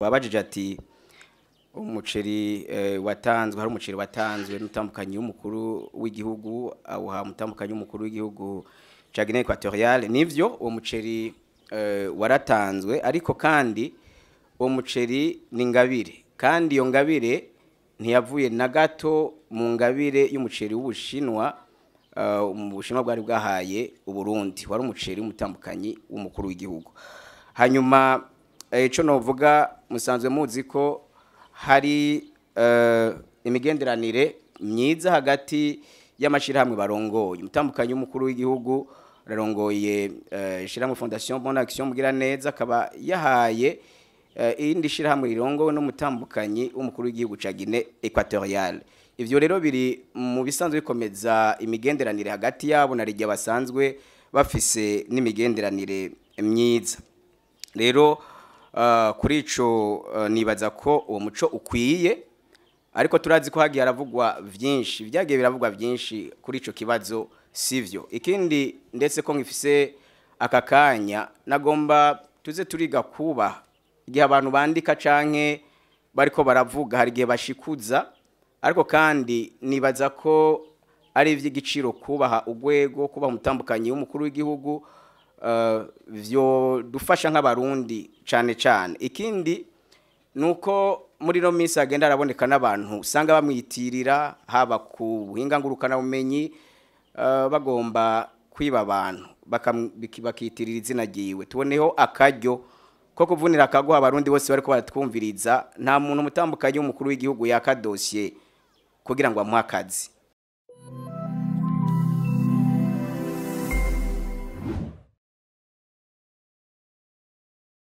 wabajije ati umuceri eh, watanzwe hari umuceri watanzwe n'umutambukanyi w'umukuru w'igihugu awuha umutambukanyi w'umukuru w'igihugu cya Guinée Equatoriale nibyo uwo muceri eh, waratanzwe ariko kandi uwo muceri ni ingabire kandi iyo ngabire ntiyavuye na gato mu ngabire y'umuceri w'ubushinwa eh, mu bushinwa bwari bwahaye uburundi wari umuceri w'umutambukanyi w'umukuru w'igihugu hanyuma Eh, icyo navuga musanzwe muzi ko hari eh, imigenderanire myiza hagati y'amashyirahamwe barongoye umutambukanyi w'umukuru w'igihugu rarongoye eh, ishyirahamwe fondasiyo mbona akisiyo mbwira neza akaba yahaye irindi shyirahamwe rirongowe n'umutambukanyi w'umukuru w'igihugu cya gine ekwatoriyale ibyo rero biri mu bisanzwe bikomeza imigenderanire hagati yabo na rigihe basanzwe bafise n'imigenderanire myiza rero Eh, kuri icyo eh, nibaza ko uwo muco ukwiye ariko turazi ko hagiye haravugwa byinshi byagiye biravugwa byinshi kuri icyo kibazo si byo ikindi ndetse ko nkifise aka kanya nagomba tuze turiga kuba igihe abantu bandika canke bariko baravuga hari igihe bashikuza ariko kandi nibaza ko ari iby'igiciro kubaha urwego kuba umutambukanyi w'umukuru w'igihugu eh, dufasha nk'abarundi cyane cyane ikindi ni uko muri ino minsi hagenda haraboneka n'abantu usanga bamwitirira haba ku buhinga ngurukanabumenyi eh, bagomba kwiba abantu bakitirira izina ryiwe tuboneho akaryo ko kuvunira akaguha abarundi bose bari baratwumviriza nta muntu umutambukanye w'umukuru w'igihugu yaka dosiye kugira ngo amuhe akazi